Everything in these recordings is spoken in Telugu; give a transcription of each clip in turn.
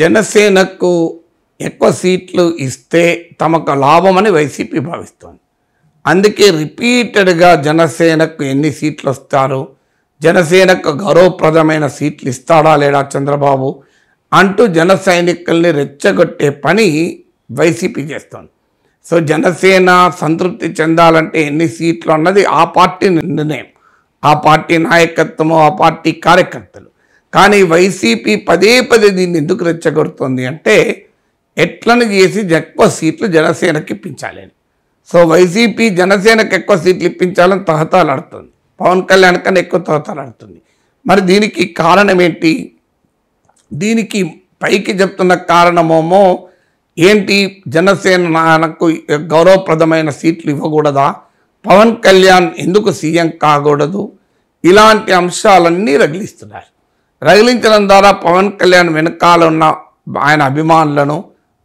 జనసేనకు ఎక్కువ సీట్లు ఇస్తే తమకు లాభమని వైసీపీ భావిస్తోంది అందుకే రిపీటెడ్గా జనసేనకు ఎన్ని సీట్లు వస్తారో జనసేనకు గౌరవప్రదమైన సీట్లు ఇస్తాడా లేడా చంద్రబాబు అంటూ జన సైనికుల్ని రెచ్చగొట్టే పని వైసీపీ చేస్తోంది సో జనసేన సంతృప్తి చెందాలంటే ఎన్ని సీట్లు అన్నది ఆ పార్టీ నిర్ణయం ఆ పార్టీ నాయకత్వము ఆ పార్టీ కార్యకర్తలు కానీ వైసీపీ పదే పదే దీన్ని ఎందుకు రెచ్చగొడుతుంది అంటే ఎట్లను చేసి ఎక్కువ సీట్లు జనసేనకి ఇప్పించాలని సో వైసీపీ జనసేనకు ఎక్కువ సీట్లు ఇప్పించాలని తహతాలాడుతుంది పవన్ కళ్యాణ్ కన్నా ఎక్కువ తహతాలాడుతుంది మరి దీనికి కారణం ఏంటి దీనికి పైకి చెప్తున్న కారణమేమో ఏంటి జనసేన నాకు గౌరవప్రదమైన సీట్లు ఇవ్వకూడదా పవన్ కళ్యాణ్ ఎందుకు సీఎం కాకూడదు ఇలాంటి అంశాలన్నీ రగిలిస్తున్నారు రగిలించడం ద్వారా పవన్ కళ్యాణ్ వెనకాల ఉన్న ఆయన అభిమానులను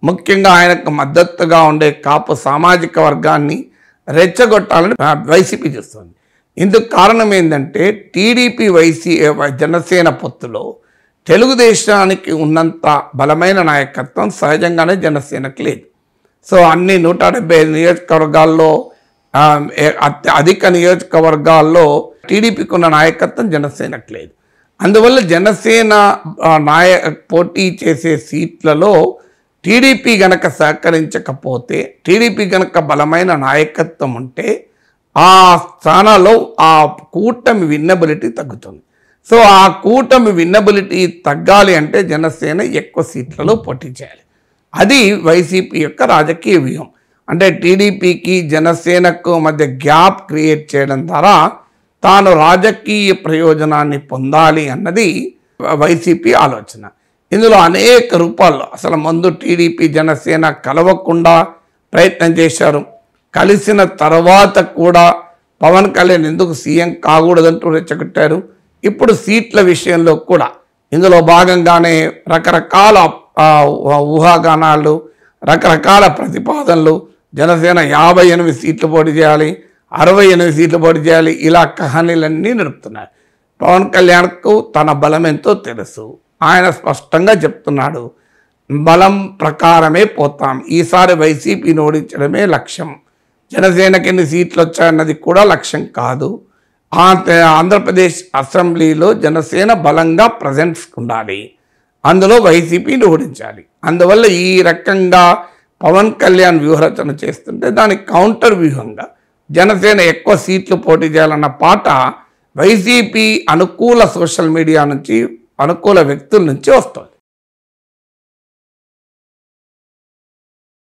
ముఖ్యంగా ఆయనకు మద్దతుగా ఉండే కాపు సామాజిక వర్గాన్ని రెచ్చగొట్టాలని వైసీపీ చేస్తుంది ఇందుకు కారణం ఏంటంటే టీడీపీ వైసీ జనసేన పొత్తులో తెలుగుదేశానికి ఉన్నంత బలమైన నాయకత్వం సహజంగానే జనసేనకు లేదు సో అన్ని నూట డెబ్బై ఐదు నియోజకవర్గాల్లో అధిక నియోజకవర్గాల్లో టీడీపీకి ఉన్న నాయకత్వం జనసేనకు లేదు అందువల్ల జనసేన నాయ పోటీ చేసే సీట్లలో టీడీపీ గనక సహకరించకపోతే టీడీపీ గనక బలమైన నాయకత్వం ఉంటే ఆ స్థానాల్లో ఆ కూటమి విన్నబిలిటీ తగ్గుతుంది సో ఆ కూటమి విన్నబిలిటీ తగ్గాలి అంటే జనసేన ఎక్కువ సీట్లలో పోటీ చేయాలి అది వైసీపీ యొక్క రాజకీయ వ్యూహం అంటే టీడీపీకి జనసేనకు మధ్య గ్యాప్ క్రియేట్ చేయడం ద్వారా తాను రాజకీయ ప్రయోజనాన్ని పొందాలి అన్నది వైసీపీ ఆలోచన ఇందులో అనేక రూపాల్లో అసలు ముందు టీడీపీ జనసేన కలవకుండా ప్రయత్నం చేశారు కలిసిన తర్వాత కూడా పవన్ కళ్యాణ్ ఎందుకు సీఎం కాకూడదంటూ రెచ్చగొట్టారు ఇప్పుడు సీట్ల విషయంలో కూడా ఇందులో భాగంగానే రకరకాల ఊహాగానాలు రకరకాల ప్రతిపాదనలు జనసేన యాభై ఎనిమిది సీట్లు పోటీ చేయాలి అరవై ఎనిమిది సీట్లు పోటీ చేయాలి ఇలా కహానీలన్నీ నడుపుతున్నాయి పవన్ కళ్యాణ్కు తన బలం ఎంతో తెలుసు ఆయన స్పష్టంగా చెప్తున్నాడు బలం ప్రకారమే పోతాం ఈసారి వైసీపీని ఓడించడమే లక్ష్యం జనసేనకి ఎన్ని సీట్లు వచ్చాయన్నది కూడా లక్ష్యం కాదు ఆంధ్రప్రదేశ్ అసెంబ్లీలో జనసేన బలంగా ప్రజెంట్స్ ఉండాలి అందులో వైసీపీని ఓడించాలి అందువల్ల ఈ రకంగా పవన్ కళ్యాణ్ వ్యూహరచన చేస్తుంటే దాని కౌంటర్ వ్యూహంగా జనసేన ఎక్కువ సీట్లు పోటీ చేయాలన్న పాట వైసీపీ అనుకూల సోషల్ మీడియా నుంచి అనుకూల వ్యక్తుల నుంచి వస్తుంది